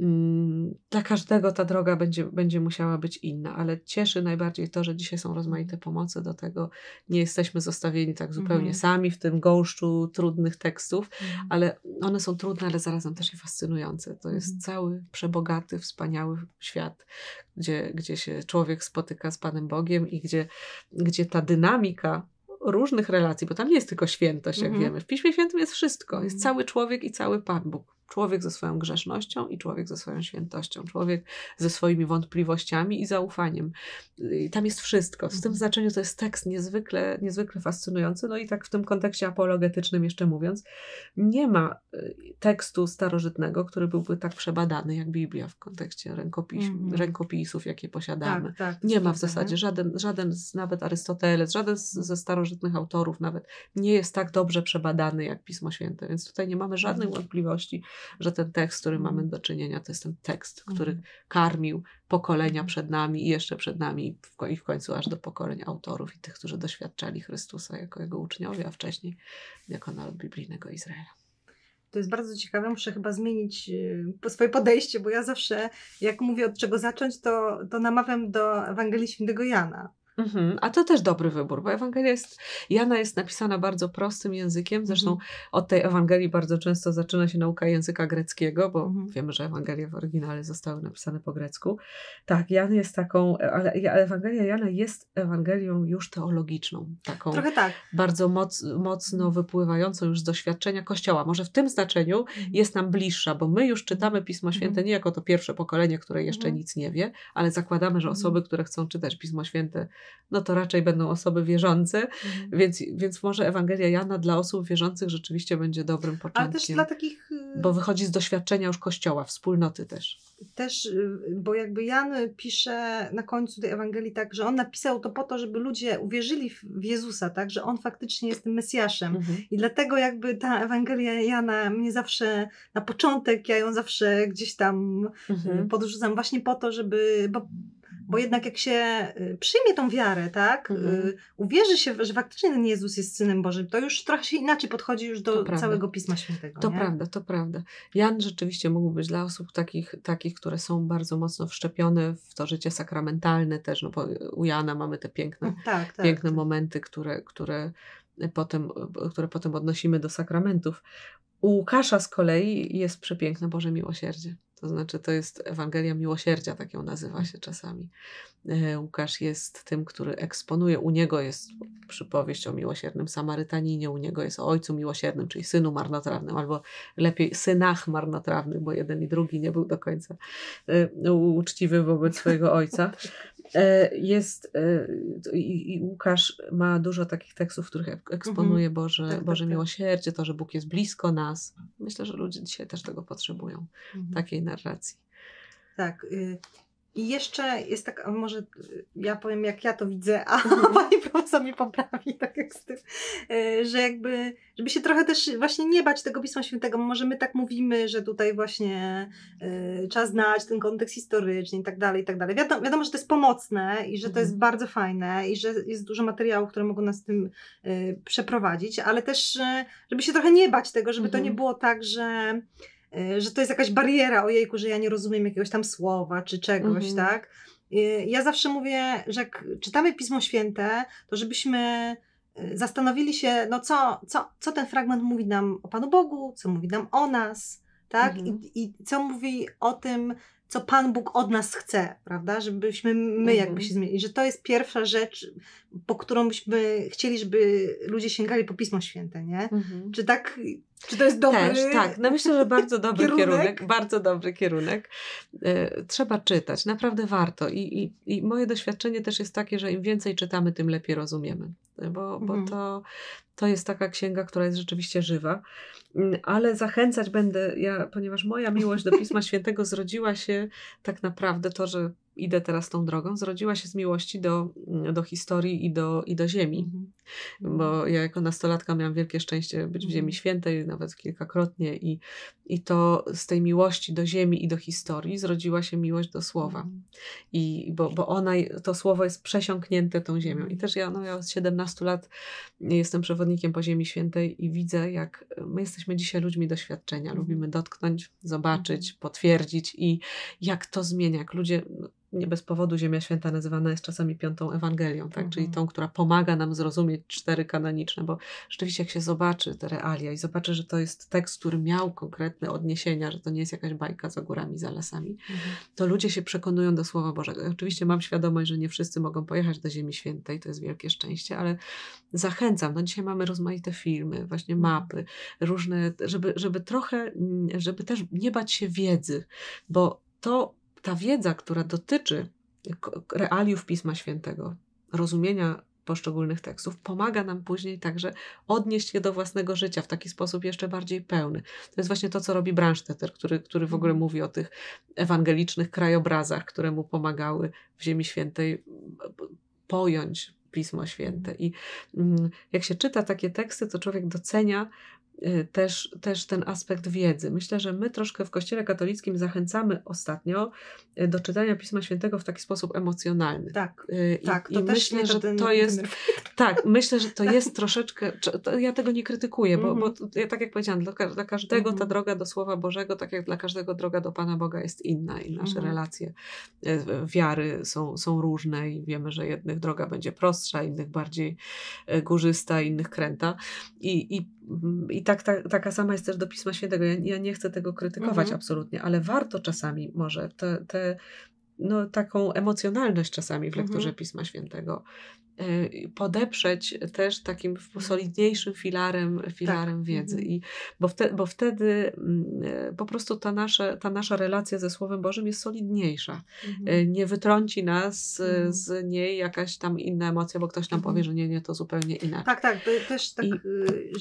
Mm, dla każdego ta droga będzie, będzie musiała być inna, ale cieszy najbardziej to, że dzisiaj są rozmaite pomocy do tego. Nie jesteśmy zostawieni tak zupełnie mhm. sami w tym gąszczu trudnych tekstów, mhm. ale one są trudne, ale zarazem też i fascynujące. To jest mhm. cały przebogaty, wspaniały świat, gdzie, gdzie się człowiek spotyka z Panem Bogiem i gdzie, gdzie ta dynamika różnych relacji, bo tam nie jest tylko świętość, jak wiemy. W Piśmie Świętym jest wszystko. Jest cały człowiek i cały Pan Bóg Człowiek ze swoją grzesznością i człowiek ze swoją świętością, człowiek ze swoimi wątpliwościami i zaufaniem. I tam jest wszystko. W tym mhm. znaczeniu to jest tekst niezwykle, niezwykle fascynujący. No i tak w tym kontekście apologetycznym jeszcze mówiąc, nie ma y, tekstu starożytnego, który byłby tak przebadany jak Biblia w kontekście rękopis mm -hmm. rękopisów, jakie posiadamy. Tak, tak, nie ma w zasadzie żaden, żaden z, nawet Arystoteles, żaden z, ze starożytnych autorów nawet nie jest tak dobrze przebadany jak Pismo Święte, więc tutaj nie mamy żadnej mhm. wątpliwości że ten tekst, z którym mamy do czynienia, to jest ten tekst, który mhm. karmił pokolenia mhm. przed nami i jeszcze przed nami i w końcu aż do pokoleń autorów i tych, którzy doświadczali Chrystusa jako jego uczniowie, a wcześniej jako naród biblijnego Izraela. To jest bardzo ciekawe, muszę chyba zmienić y, swoje podejście, bo ja zawsze, jak mówię od czego zacząć, to, to namawiam do Ewangelii Świętego Jana Mhm. A to też dobry wybór, bo Ewangelia jest, Jana jest napisana bardzo prostym językiem. Zresztą mhm. od tej Ewangelii bardzo często zaczyna się nauka języka greckiego, bo mhm. wiemy, że Ewangelie w oryginale zostały napisane po grecku. Tak, Jan jest taką, ale Ewangelia Jana jest Ewangelią już teologiczną, taką Trochę tak. bardzo moc, mocno wypływającą już z doświadczenia Kościoła. Może w tym znaczeniu jest nam bliższa, bo my już czytamy Pismo Święte nie jako to pierwsze pokolenie, które jeszcze nic nie wie, ale zakładamy, że osoby, które chcą czytać Pismo Święte, no to raczej będą osoby wierzące, mhm. więc, więc może Ewangelia Jana dla osób wierzących rzeczywiście będzie dobrym początkiem. Ale też dla takich... Y, bo wychodzi z doświadczenia już Kościoła, wspólnoty też. Też, y, bo jakby Jan pisze na końcu tej Ewangelii tak, że on napisał to po to, żeby ludzie uwierzyli w Jezusa, tak, że on faktycznie jest tym Mesjaszem. Mhm. I dlatego jakby ta Ewangelia Jana mnie zawsze na początek, ja ją zawsze gdzieś tam y, mhm. podrzucam właśnie po to, żeby... Bo, bo jednak jak się y, przyjmie tą wiarę, tak, y, mhm. uwierzy się, że faktycznie ten Jezus jest Synem Bożym, to już trochę się inaczej podchodzi już do całego Pisma Świętego. To nie? prawda, to prawda. Jan rzeczywiście mógł być dla osób takich, takich, które są bardzo mocno wszczepione w to życie sakramentalne też, no bo u Jana mamy te piękne, mm, tak, tak, piękne tak. momenty, które, które, potem, które potem odnosimy do sakramentów. U Łukasza z kolei jest przepiękne Boże Miłosierdzie. To znaczy, to jest Ewangelia Miłosierdzia, tak ją nazywa się czasami. E, Łukasz jest tym, który eksponuje. U niego jest przypowieść o miłosiernym Samarytaninie, u niego jest o ojcu miłosiernym, czyli synu marnotrawnym, albo lepiej synach marnotrawnych, bo jeden i drugi nie był do końca e, uczciwy wobec swojego ojca. E, jest e, i, Łukasz ma dużo takich tekstów, w których eksponuje mhm. Boże, tak, tak, Boże tak, miłosierdzie, to, że Bóg jest blisko nas. Myślę, że ludzie dzisiaj też tego potrzebują, mhm. takiej narracji. Tak. Y i jeszcze jest tak, może y, ja powiem jak ja to widzę, a mhm. <laughs> pani profesor mnie poprawi, tak jak z tym, y, że jakby, żeby się trochę też właśnie nie bać tego Pisma Świętego, może my tak mówimy, że tutaj właśnie y, trzeba znać ten kontekst historyczny i tak dalej, i tak dalej. Wiadomo, wiadomo, że to jest pomocne i że to jest mhm. bardzo fajne i że jest dużo materiałów, które mogą nas z tym y, przeprowadzić, ale też, y, żeby się trochę nie bać tego, żeby mhm. to nie mhm. było tak, że Y, że to jest jakaś bariera, jejku, że ja nie rozumiem jakiegoś tam słowa czy czegoś, mhm. tak? Y, ja zawsze mówię, że jak czytamy Pismo Święte, to żebyśmy y, zastanowili się, no co, co, co ten fragment mówi nam o Panu Bogu, co mówi nam o nas, tak? Mhm. I, I, co mówi o tym, co Pan Bóg od nas chce, prawda? Żebyśmy my jakby mhm. się zmienili. Że to jest pierwsza rzecz, po którą byśmy chcieli, żeby ludzie sięgali po Pismo Święte, nie? Mhm. Czy tak, czy to jest dobry Też, tak. No myślę, że bardzo dobry <laughs> kierunek. kierunek. bardzo dobry kierunek. E, trzeba czytać, naprawdę warto. I, i, I moje doświadczenie też jest takie, że im więcej czytamy, tym lepiej rozumiemy. E, bo, bo mhm. to, to jest taka księga, która jest rzeczywiście żywa. Mm, ale zachęcać będę ja, ponieważ moja miłość do Pisma Świętego zrodziła się tak naprawdę to, że idę teraz tą drogą, zrodziła się z miłości do, do historii i do, i do ziemi. Mhm. Bo mhm. ja jako nastolatka miałam wielkie szczęście być w Ziemi mhm. Świętej, nawet kilkakrotnie, i, i to z tej miłości do ziemi i do historii zrodziła się miłość do słowa. I bo, bo ona, to słowo jest przesiąknięte tą ziemią. I też ja, no ja od 17 lat jestem przewodnikiem po Ziemi Świętej i widzę, jak e, my jesteśmy dzisiaj ludźmi doświadczenia. Lubimy dotknąć, zobaczyć, potwierdzić i jak to zmienia, jak ludzie no, nie bez powodu Ziemia Święta nazywana jest czasami piątą Ewangelią, tak? Mhm. czyli tą, która pomaga nam zrozumieć cztery kanoniczne, bo rzeczywiście jak się zobaczy te realia i zobaczy, że to jest tekst, który miał konkretne odniesienia, że to nie jest jakaś bajka za górami, za lasami, mhm. to ludzie się przekonują do Słowa Bożego. Oczywiście mam świadomość, że nie wszyscy mogą pojechać do Ziemi Świętej, to jest wielkie szczęście, ale zachęcam. No dzisiaj mamy rozmaite filmy, właśnie mhm. mapy, różne, żeby, żeby trochę, mm, żeby też nie bać się wiedzy, bo to ta wiedza, która dotyczy realiów Pisma Świętego, rozumienia poszczególnych tekstów, pomaga nam później także odnieść je do własnego życia w taki sposób jeszcze bardziej pełny. To jest właśnie to, co robi Branstetter, który, który w ogóle mhm. mówi o tych ewangelicznych krajobrazach, które mu pomagały w Ziemi Świętej pojąć Pismo Święte. Mhm. I mm, jak się czyta takie teksty, to człowiek docenia Y, też, też ten aspekt wiedzy. Myślę, że my troszkę w Kościele katolickim zachęcamy ostatnio y, do czytania Pisma Świętego w taki sposób emocjonalny. Tak, y, I, tak. To i myślę, że ten, to jest. <laughs> Tak, myślę, że to tak. jest troszeczkę. To ja tego nie krytykuję, bo, bo mhm. ja, tak jak powiedziałam, dla, dla każdego ta mhm. droga do Słowa Bożego, tak jak dla każdego droga do Pana Boga jest inna i nasze mhm. relacje wiary są, są różne i wiemy, że jednych droga będzie prostsza, innych bardziej górzysta, innych kręta. I, i Mm, I tak, tak, taka sama jest też do Pisma Świętego. Ja, ja nie chcę tego krytykować mhm. absolutnie, ale warto czasami może te, te no, taką emocjonalność czasami w lekturze mhm. Pisma Świętego Y, podeprzeć też takim solidniejszym filarem, filarem tak. wiedzy. Mhm. I, bo, wte, bo wtedy mm, y, po prostu ta nasza, ta nasza relacja ze Słowem Bożym jest solidniejsza. Y, mhm. Nie wytrąci nas mhm. z niej jakaś tam inna emocja, bo ktoś nam powie, mhm. że nie, nie, to zupełnie inaczej. Tak, tak, też tak, I,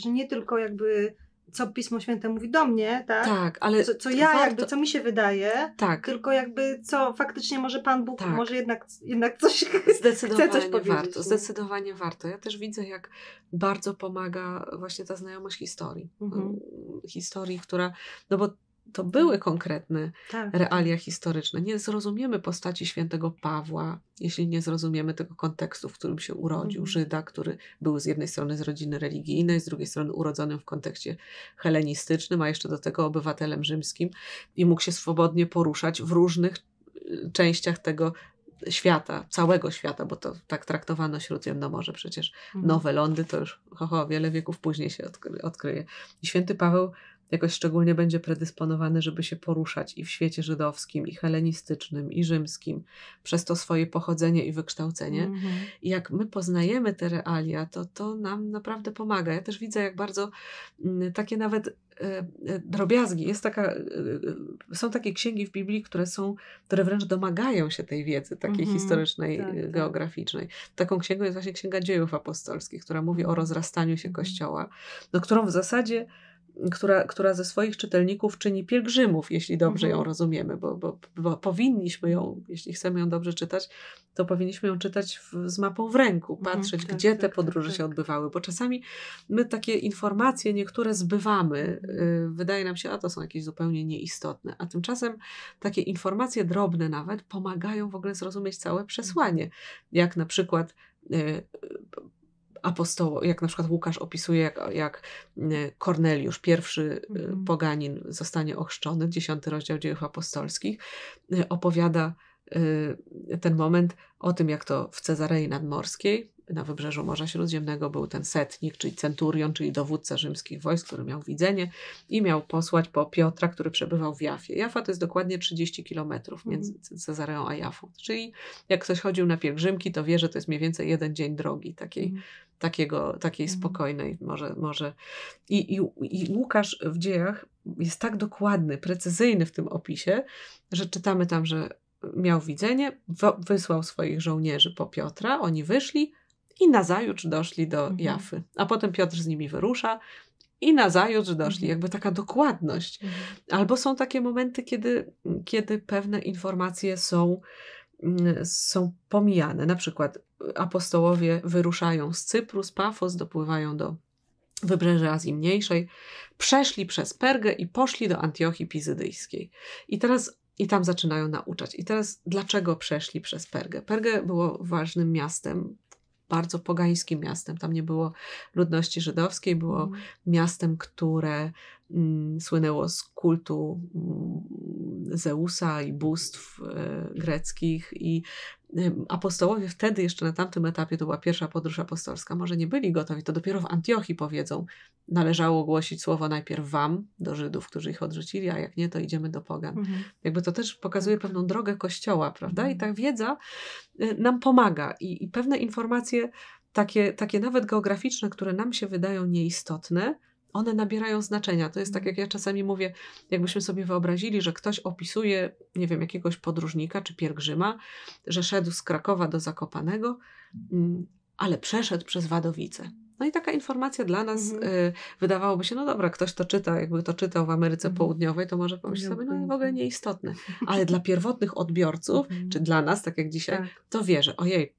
że nie tylko jakby co Pismo Święte mówi do mnie, tak? Tak, ale co, co ja warto... jakby, co mi się wydaje, tak. tylko jakby co faktycznie może Pan Bóg, tak. może jednak, jednak coś zdecydowanie <laughs> chce coś powiedzieć. Warto, zdecydowanie warto. Ja też widzę, jak bardzo pomaga właśnie ta znajomość historii. Mhm. Historii, która, no bo to były tak. konkretne tak. realia historyczne. Nie zrozumiemy postaci świętego Pawła, jeśli nie zrozumiemy tego kontekstu, w którym się urodził. Mhm. Żyda, który był z jednej strony z rodziny religijnej, z drugiej strony urodzonym w kontekście helenistycznym, a jeszcze do tego obywatelem rzymskim i mógł się swobodnie poruszać w różnych y, częściach tego świata, całego świata, bo to tak traktowano Śródziemnomorze przecież. Mhm. Nowe lądy to już ho, ho, wiele wieków później się odkry, odkryje. I święty Paweł jakoś szczególnie będzie predysponowany, żeby się poruszać i w świecie żydowskim, i helenistycznym, i rzymskim, przez to swoje pochodzenie i wykształcenie. Mhm. I jak my poznajemy te realia, to to nam naprawdę pomaga. Ja też widzę, jak bardzo mm, takie nawet e, e, drobiazgi. Jest taka, e, są takie księgi w Biblii, które są, które wręcz domagają się tej wiedzy takiej mm-hmm, historycznej, tak, tak, geograficznej. Taką księgą jest właśnie Księga Dziejów Apostolskich, która mówi o mhm. rozrastaniu się mhm. Kościoła, no, którą w zasadzie która, która ze swoich czytelników czyni pielgrzymów, jeśli dobrze ją mhm. rozumiemy, bo, bo, bo powinniśmy ją, jeśli chcemy ją dobrze czytać, to powinniśmy ją czytać w, z mapą w ręku, mhm, patrzeć, tak, gdzie tak, te podróże tak, się odbywały, bo czasami my takie informacje niektóre zbywamy, yy, wydaje nam się, a to są jakieś zupełnie nieistotne, a tymczasem takie informacje drobne nawet pomagają w ogóle zrozumieć całe przesłanie, jak na przykład yy, Apostoł, jak na przykład Łukasz opisuje, jak, jak e, Korneliusz, pierwszy e, mhm. poganin, zostanie ochrzczony, dziesiąty rozdział dziejów apostolskich, e, opowiada ten moment o tym, jak to w Cezarei Nadmorskiej, na wybrzeżu Morza Śródziemnego był ten setnik, czyli centurion, czyli dowódca rzymskich wojsk, który miał widzenie i miał posłać po Piotra, który przebywał w Jafie. Jafa to jest dokładnie 30 kilometrów mhm. między Cezareą a Jafą. Czyli jak ktoś chodził na pielgrzymki, to wie, że to jest mniej więcej jeden dzień drogi takiej mhm takiego, takiej mhm. spokojnej może. może. I, i, I Łukasz w dziejach jest tak dokładny, precyzyjny w tym opisie, że czytamy tam, że miał widzenie, wysłał swoich żołnierzy po Piotra, oni wyszli i nazajutrz doszli do mhm. Jafy. A potem Piotr z nimi wyrusza i nazajutrz doszli. Mhm. Jakby taka dokładność. Mhm. Albo są takie momenty, kiedy, kiedy pewne informacje są Mm, są pomijane. Na przykład y, apostołowie wyruszają z Cypru, z Pafos, dopływają do wybrzeży Azji Mniejszej, przeszli przez Pergę i poszli do Antiochii Pizydyjskiej. I teraz i tam zaczynają nauczać. I teraz dlaczego przeszli przez Pergę? Pergę było ważnym miastem, bardzo pogańskim miastem. Tam nie było ludności żydowskiej, było mm. miastem, które Mm, słynęło z kultu mm, Zeusa i bóstw e, greckich i apostołowie wtedy jeszcze na tamtym etapie, to była pierwsza podróż apostolska, może nie byli gotowi, to dopiero w Antiochii powiedzą, należało głosić słowo najpierw wam, do Żydów, którzy ich odrzucili, a jak nie, to idziemy do pogan. Mhm. Jakby to też pokazuje pewną drogę Kościoła, prawda? Mhm. I ta wiedza e, nam pomaga i, i pewne informacje takie, takie nawet geograficzne, które nam się wydają nieistotne, one nabierają znaczenia. To jest tak, jak ja czasami mówię, jakbyśmy sobie wyobrazili, że ktoś opisuje, nie wiem, jakiegoś podróżnika czy pielgrzyma, że szedł z Krakowa do Zakopanego, mm, ale przeszedł przez Wadowice. No i taka informacja dla nas mhm. y, wydawałoby się, no dobra, ktoś to czyta, jakby to czytał w Ameryce mhm. Południowej, to może pomyśleć sobie, no w ogóle nieistotne. Ale dla pierwotnych odbiorców, mhm. czy dla nas, tak jak dzisiaj, tak. to wierzę, ojej,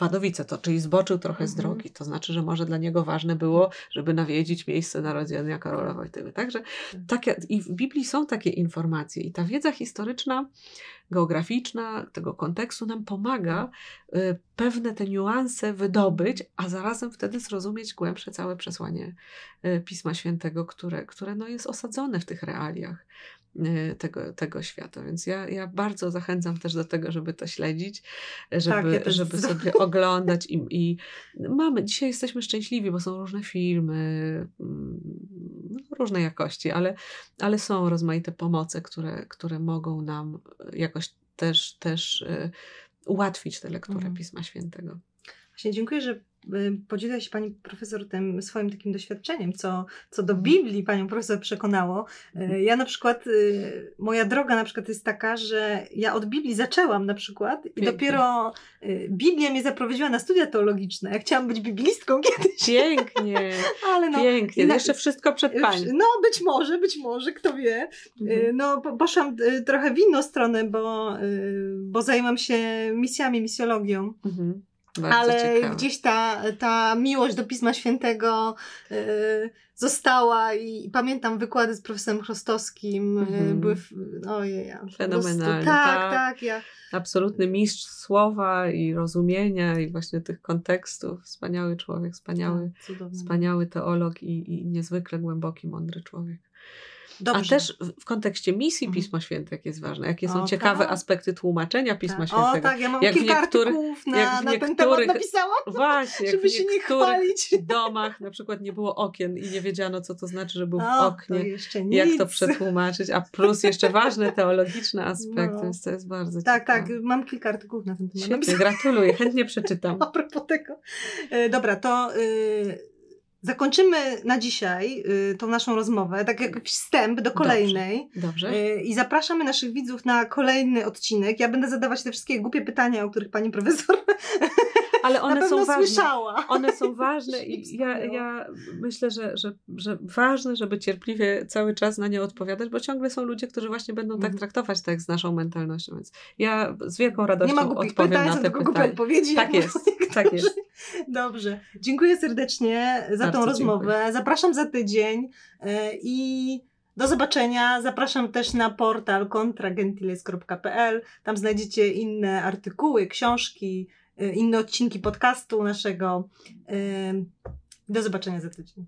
Wadowice to, czyli zboczył trochę z mhm. drogi. To znaczy, że może dla niego ważne było, żeby nawiedzić miejsce narodzenia Karola Wojtyły. Także tak. takie, i w Biblii są takie informacje i ta wiedza historyczna, geograficzna, tego kontekstu nam pomaga y, pewne te niuanse wydobyć, a zarazem wtedy zrozumieć głębsze całe przesłanie y, Pisma Świętego, które, które no jest osadzone w tych realiach. Y, tego, tego świata. Więc ja, ja bardzo zachęcam też do tego, żeby to śledzić, tak, żeby, tak, ja żeby sobie oglądać i, i, mamy, dzisiaj jesteśmy szczęśliwi, bo są różne filmy, mm, no, różnej jakości, ale, ale są rozmaite pomoce, które, które mogą nam jakoś też, też y, ułatwić tę lekturę mhm. Pisma Świętego. Właśnie dziękuję, że Y, podzieliła się pani profesor tym swoim takim doświadczeniem, co, co do Biblii panią profesor przekonało. Mhm. Y, ja na przykład, y, moja droga na przykład jest taka, że ja od Biblii zaczęłam na przykład i dopiero Biblia mnie zaprowadziła na studia teologiczne. Ja chciałam być biblistką <laughs> kiedyś. Pięknie, <laughs> Ale no, pięknie. Na... Jeszcze wszystko przed panią. No być może, być może, kto wie. Mhm. No poszłam trochę w inną stronę, bo, bo się misjami, misjologią. Mhm. Bardzo ale ciekawe. gdzieś ta, ta miłość do Pisma Świętego yy, została i pamiętam wykłady z profesorem Chrostowskim, mm. były, ojej, ja, fenomenalne. Tak, tak, tak, ja. Absolutny mistrz słowa i rozumienia i właśnie tych kontekstów. Wspaniały człowiek, wspaniały, tak, wspaniały teolog i, i niezwykle głęboki, mądry człowiek. Dobrze. A też w kontekście misji mhm. Pisma Świętego jest ważne, jakie są o, ciekawe tak. aspekty tłumaczenia tak. Pisma tak. Świętego. O tak, ja mam jak kilka artykułów na, jak na niektórych, napisałam, <laughs> właśnie, żeby się nie chwalić. w <laughs> domach na przykład nie było okien i nie wiedziano, co to znaczy, że był o, w oknie. To jak to przetłumaczyć, a plus jeszcze ważny teologiczny aspekt. no. więc to jest bardzo Tak, tak ciekawe. tak, mam kilka artykułów na ten temat. Świetnie, gratuluję, chętnie przeczytam. <laughs> A propos tego. E, dobra, to... Yy Zakończymy na dzisiaj y, tą naszą rozmowę, tak jak wstęp do kolejnej. Dobrze. Dobrze. Y, I zapraszamy naszych widzów na kolejny odcinek. Ja będę zadawać te wszystkie głupie pytania, o których pani profesor <laughs> ale one są ważne. Słyszała. One są ważne <laughs> i ja, ja myślę, że, że, że ważne, żeby cierpliwie cały czas na nie odpowiadać, bo ciągle są ludzie, którzy właśnie będą tak mhm. traktować tak z naszą mentalnością, więc ja z wielką radością nie ma odpowiem pytań, na te pytania. Tak, tak jest, tak jest. Dobrze. Dziękuję serdecznie za Bardzo tą rozmowę. Dziękuję. Zapraszam za tydzień e, i do zobaczenia. Zapraszam też na portal kontragentiles.pl. Tam znajdziecie inne artykuły, książki, e, inne odcinki podcastu naszego. E, do zobaczenia za tydzień.